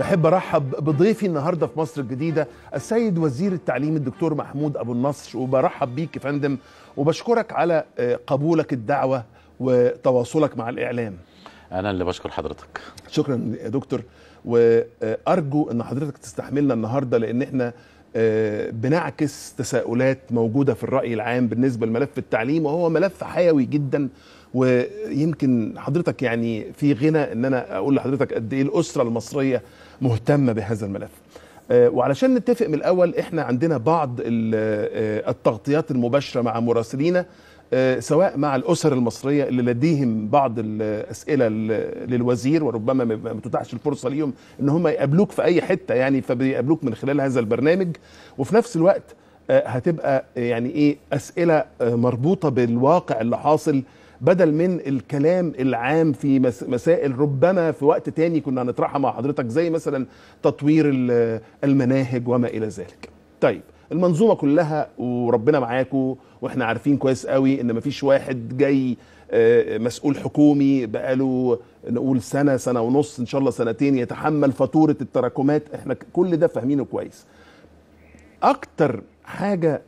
بحب ارحب بضيفي النهارده في مصر الجديده السيد وزير التعليم الدكتور محمود ابو النصر وبرحب بيك يا فندم وبشكرك على آه، قبولك الدعوه وتواصلك مع الاعلام انا اللي بشكر حضرتك شكرا يا دكتور وارجو ان حضرتك تستحملنا النهارده لان احنا آه، بنعكس تساؤلات موجوده في الراي العام بالنسبه لملف التعليم وهو ملف حيوي جدا ويمكن حضرتك يعني في غنى ان انا اقول لحضرتك قد ايه الاسره المصريه مهتمه بهذا الملف آه، وعلشان نتفق من الاول احنا عندنا بعض آه، التغطيات المباشره مع مراسلينا آه، سواء مع الاسر المصريه اللي لديهم بعض الاسئله للوزير وربما ما تتاحش الفرصه ليهم ان هم يقابلوك في اي حته يعني فبيقابلوك من خلال هذا البرنامج وفي نفس الوقت هتبقى يعني ايه اسئله مربوطه بالواقع اللي حاصل بدل من الكلام العام في مسائل ربما في وقت تاني كنا هنطرحها مع حضرتك زي مثلا تطوير المناهج وما الى ذلك طيب المنظومه كلها وربنا معاكم واحنا عارفين كويس قوي ان مفيش واحد جاي آه، مسؤول حكومي بقاله نقول سنه سنه ونص ان شاء الله سنتين يتحمل فاتوره التراكمات احنا كل ده فاهمينه كويس اكتر حاجه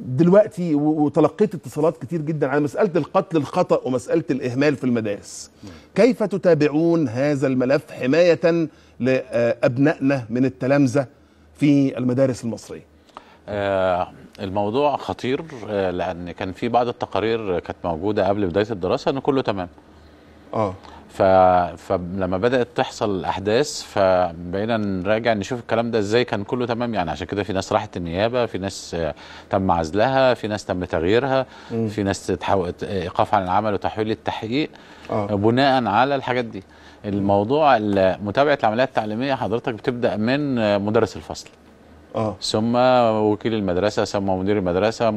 دلوقتي وتلقيت اتصالات كتير جدا على مساله القتل الخطا ومساله الاهمال في المدارس كيف تتابعون هذا الملف حمايه لابنائنا من التلامذه في المدارس المصريه آه، الموضوع خطير آه، لان كان في بعض التقارير كانت موجوده قبل بدايه الدراسه ان كله تمام اه ف... فلما بدات تحصل الاحداث فبقينا نراجع نشوف الكلام ده ازاي كان كله تمام يعني عشان كده في ناس راحت النيابه في ناس تم عزلها في ناس تم تغييرها م. في ناس تحو... ايقاف عن العمل وتحويل التحقيق آه. بناء على الحاجات دي الموضوع متابعه العمليات التعليميه حضرتك بتبدا من مدرس الفصل آه. ثم وكيل المدرسه ثم مدير المدرسه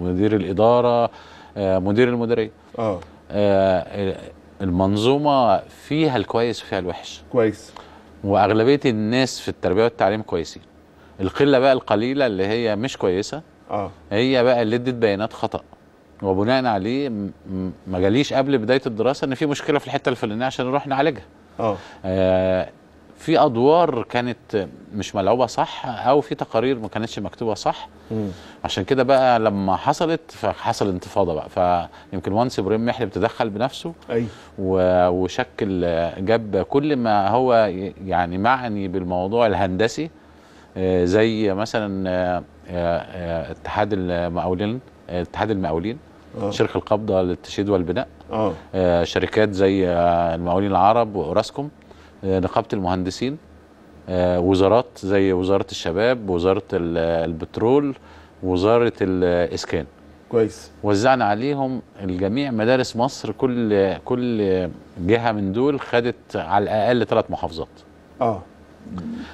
مدير الاداره آه، مدير المديريه آه. آه المنظومه فيها الكويس وفيها الوحش كويس واغلبيه الناس في التربيه والتعليم كويسين القله بقى القليله اللي هي مش كويسه اه هي بقى اللي ادت بيانات خطا وبناء عليه ما جاليش قبل بدايه الدراسه ان في مشكله في الحته الفلانيه عشان نروح نعالجها اه, آه، في ادوار كانت مش ملعوبه صح او في تقارير ما كانتش مكتوبه صح م. عشان كده بقى لما حصلت فحصل انتفاضه بقى فيمكن وانس ابراهيم محلب تدخل بنفسه ايوه وشكل جاب كل ما هو يعني معني بالموضوع الهندسي آه، زي مثلا آه، آه، اتحاد المقاولين اتحاد المقاولين أوه. شركه القبضه للتشييد والبناء أوه. شركات زي المقاولين العرب واوراسكوم آه، نقابه المهندسين آه، وزارات زي وزاره الشباب وزاره البترول وزاره الاسكان كويس وزعنا عليهم الجميع مدارس مصر كل كل جهه من دول خدت على الاقل ثلاث محافظات اه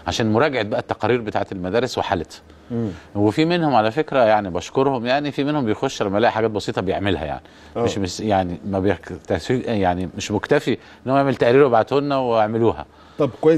عشان مراجعه بقى التقارير بتاعه المدارس وحالتها مم. وفي منهم على فكره يعني بشكرهم يعني في منهم بيخش لما يلاقي حاجات بسيطه بيعملها يعني أوه. مش مس يعني ما بيكتفي يعني مش مكتفي ان هو يعمل تقرير وبعته لنا واعملوها طب كويس